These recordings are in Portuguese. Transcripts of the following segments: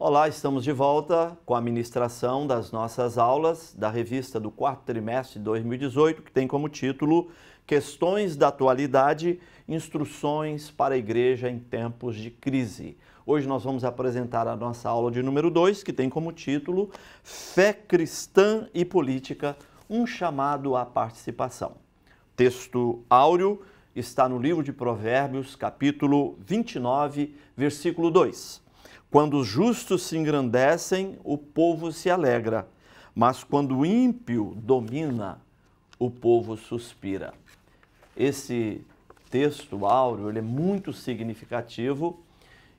Olá, estamos de volta com a ministração das nossas aulas da revista do quarto trimestre de 2018, que tem como título Questões da Atualidade, Instruções para a Igreja em Tempos de Crise. Hoje nós vamos apresentar a nossa aula de número 2, que tem como título Fé Cristã e Política, um chamado à participação. Texto áureo está no livro de Provérbios, capítulo 29, versículo 2 quando os justos se engrandecem, o povo se alegra, mas quando o ímpio domina, o povo suspira. Esse texto áureo ele é muito significativo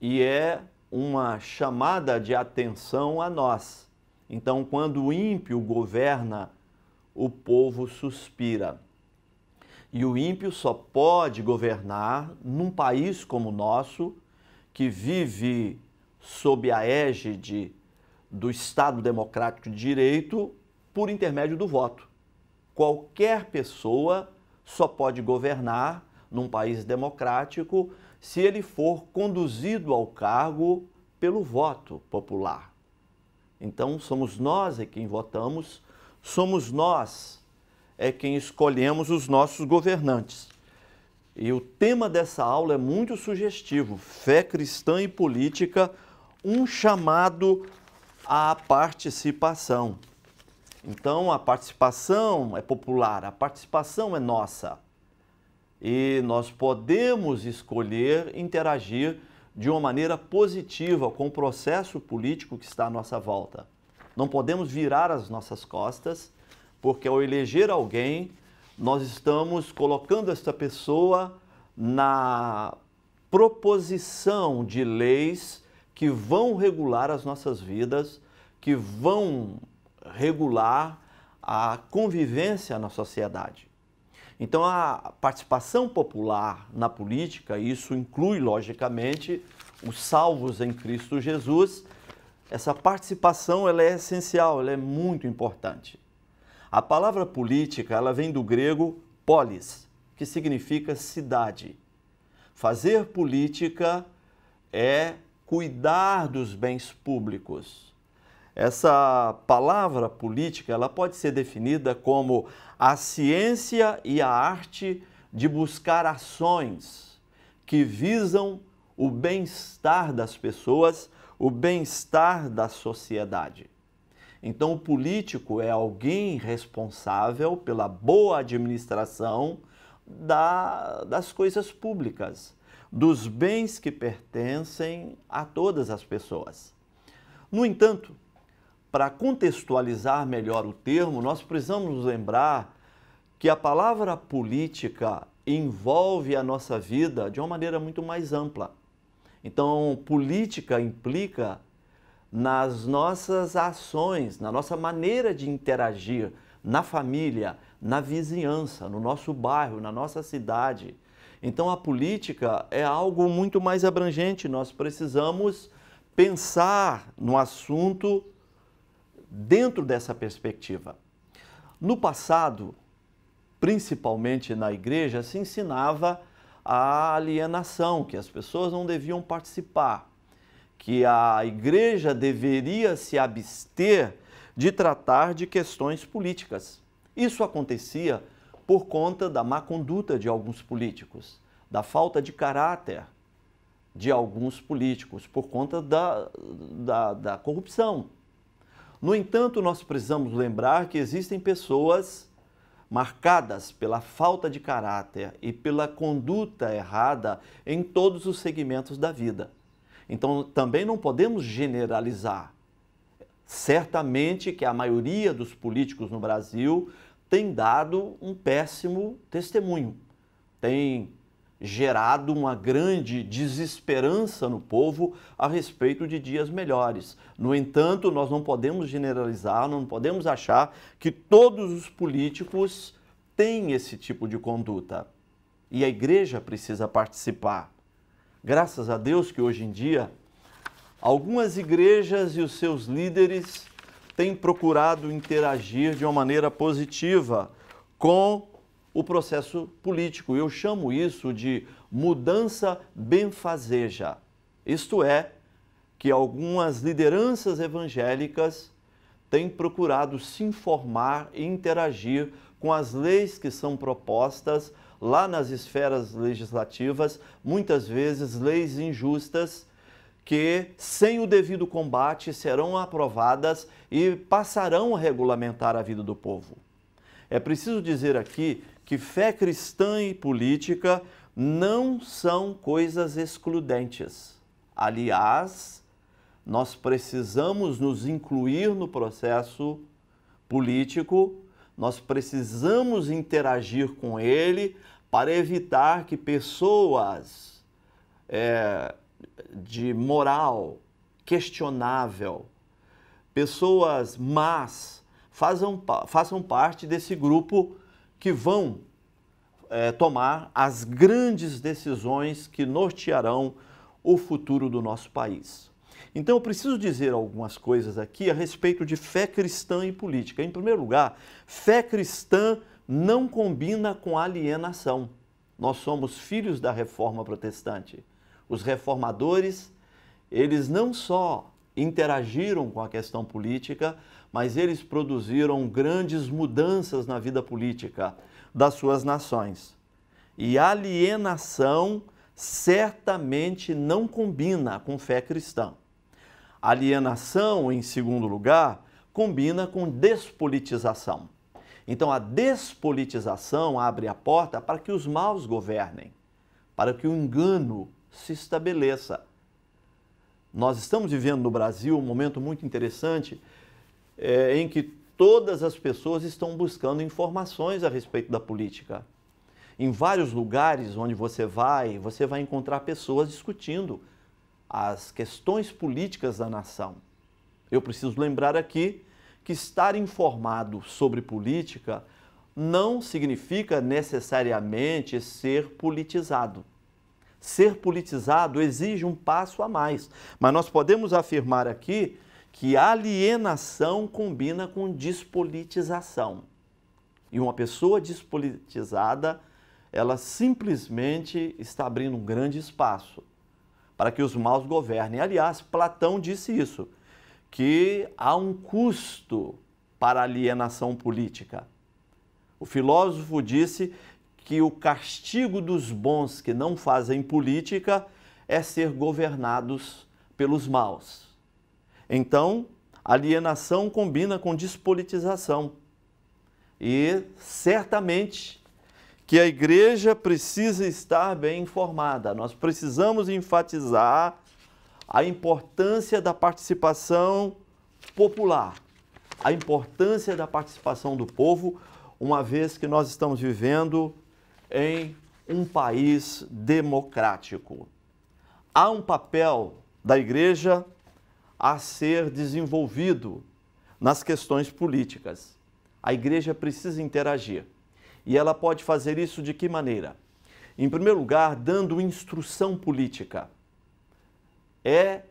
e é uma chamada de atenção a nós. Então, quando o ímpio governa, o povo suspira. E o ímpio só pode governar num país como o nosso, que vive sob a égide do Estado Democrático de Direito por intermédio do voto. Qualquer pessoa só pode governar num país democrático se ele for conduzido ao cargo pelo voto popular. Então, somos nós é quem votamos, somos nós é quem escolhemos os nossos governantes. E o tema dessa aula é muito sugestivo: fé cristã e política um chamado à participação. Então, a participação é popular, a participação é nossa. E nós podemos escolher interagir de uma maneira positiva com o processo político que está à nossa volta. Não podemos virar as nossas costas, porque ao eleger alguém, nós estamos colocando esta pessoa na proposição de leis que vão regular as nossas vidas, que vão regular a convivência na sociedade. Então, a participação popular na política, isso inclui, logicamente, os salvos em Cristo Jesus, essa participação ela é essencial, ela é muito importante. A palavra política ela vem do grego polis, que significa cidade. Fazer política é cuidar dos bens públicos. Essa palavra política, ela pode ser definida como a ciência e a arte de buscar ações que visam o bem-estar das pessoas, o bem-estar da sociedade. Então, o político é alguém responsável pela boa administração da, das coisas públicas, dos bens que pertencem a todas as pessoas. No entanto, para contextualizar melhor o termo, nós precisamos lembrar que a palavra política envolve a nossa vida de uma maneira muito mais ampla. Então, política implica nas nossas ações, na nossa maneira de interagir na família, na vizinhança, no nosso bairro, na nossa cidade, então a política é algo muito mais abrangente, nós precisamos pensar no assunto dentro dessa perspectiva. No passado, principalmente na igreja, se ensinava a alienação, que as pessoas não deviam participar, que a igreja deveria se abster de tratar de questões políticas. Isso acontecia por conta da má conduta de alguns políticos, da falta de caráter de alguns políticos, por conta da, da, da corrupção. No entanto, nós precisamos lembrar que existem pessoas marcadas pela falta de caráter e pela conduta errada em todos os segmentos da vida. Então, também não podemos generalizar. Certamente que a maioria dos políticos no Brasil tem dado um péssimo testemunho, tem gerado uma grande desesperança no povo a respeito de dias melhores. No entanto, nós não podemos generalizar, não podemos achar que todos os políticos têm esse tipo de conduta. E a igreja precisa participar. Graças a Deus que hoje em dia algumas igrejas e os seus líderes tem procurado interagir de uma maneira positiva com o processo político. Eu chamo isso de mudança benfazeja. Isto é, que algumas lideranças evangélicas têm procurado se informar e interagir com as leis que são propostas lá nas esferas legislativas, muitas vezes leis injustas que, sem o devido combate, serão aprovadas e passarão a regulamentar a vida do povo. É preciso dizer aqui que fé cristã e política não são coisas excludentes. Aliás, nós precisamos nos incluir no processo político, nós precisamos interagir com ele para evitar que pessoas é, de moral questionável, pessoas más, façam, façam parte desse grupo que vão é, tomar as grandes decisões que nortearão o futuro do nosso país. Então, eu preciso dizer algumas coisas aqui a respeito de fé cristã e política. Em primeiro lugar, fé cristã não combina com alienação. Nós somos filhos da reforma protestante os reformadores, eles não só interagiram com a questão política, mas eles produziram grandes mudanças na vida política das suas nações. E alienação certamente não combina com fé cristã. Alienação, em segundo lugar, combina com despolitização. Então, a despolitização abre a porta para que os maus governem, para que o engano se estabeleça. Nós estamos vivendo no Brasil um momento muito interessante é, em que todas as pessoas estão buscando informações a respeito da política. Em vários lugares onde você vai, você vai encontrar pessoas discutindo as questões políticas da nação. Eu preciso lembrar aqui que estar informado sobre política não significa necessariamente ser politizado ser politizado exige um passo a mais. Mas nós podemos afirmar aqui que alienação combina com despolitização. E uma pessoa despolitizada, ela simplesmente está abrindo um grande espaço para que os maus governem. Aliás, Platão disse isso, que há um custo para a alienação política. O filósofo disse que o castigo dos bons que não fazem política é ser governados pelos maus. Então, alienação combina com despolitização. E certamente que a igreja precisa estar bem informada. Nós precisamos enfatizar a importância da participação popular, a importância da participação do povo, uma vez que nós estamos vivendo em um país democrático. Há um papel da igreja a ser desenvolvido nas questões políticas. A igreja precisa interagir. E ela pode fazer isso de que maneira? Em primeiro lugar, dando instrução política. É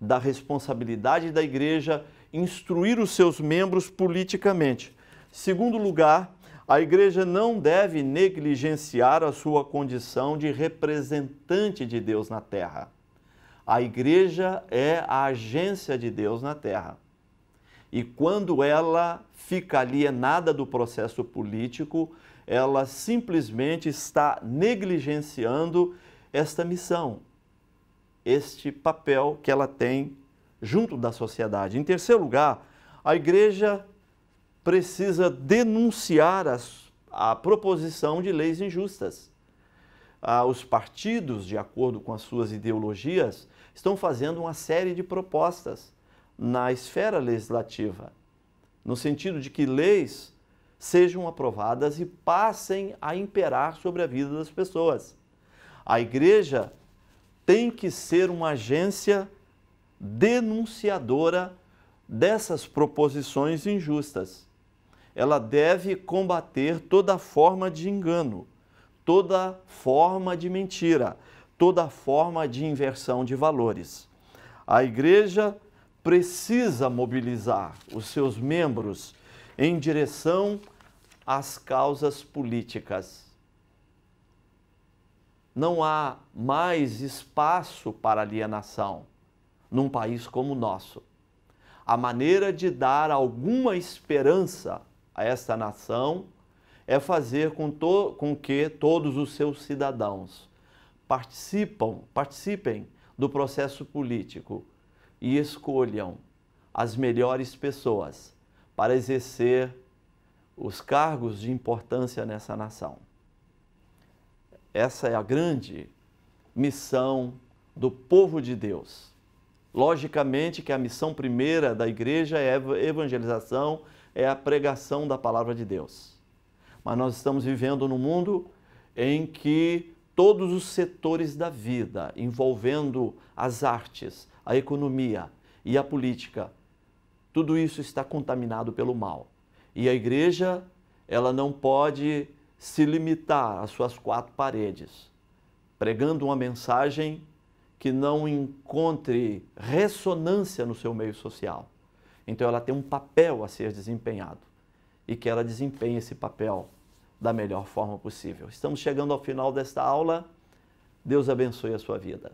da responsabilidade da igreja instruir os seus membros politicamente. Segundo lugar, a igreja não deve negligenciar a sua condição de representante de Deus na terra. A igreja é a agência de Deus na terra. E quando ela fica alienada do processo político, ela simplesmente está negligenciando esta missão, este papel que ela tem junto da sociedade. Em terceiro lugar, a igreja precisa denunciar as, a proposição de leis injustas. Ah, os partidos, de acordo com as suas ideologias, estão fazendo uma série de propostas na esfera legislativa, no sentido de que leis sejam aprovadas e passem a imperar sobre a vida das pessoas. A igreja tem que ser uma agência denunciadora dessas proposições injustas ela deve combater toda forma de engano, toda forma de mentira, toda forma de inversão de valores. A igreja precisa mobilizar os seus membros em direção às causas políticas. Não há mais espaço para alienação num país como o nosso. A maneira de dar alguma esperança a esta nação é fazer com, to, com que todos os seus cidadãos participam, participem do processo político e escolham as melhores pessoas para exercer os cargos de importância nessa nação. Essa é a grande missão do povo de Deus. Logicamente que a missão primeira da igreja é a evangelização é a pregação da palavra de Deus. Mas nós estamos vivendo num mundo em que todos os setores da vida, envolvendo as artes, a economia e a política, tudo isso está contaminado pelo mal. E a igreja, ela não pode se limitar às suas quatro paredes, pregando uma mensagem que não encontre ressonância no seu meio social. Então ela tem um papel a ser desempenhado e que ela desempenhe esse papel da melhor forma possível. Estamos chegando ao final desta aula. Deus abençoe a sua vida.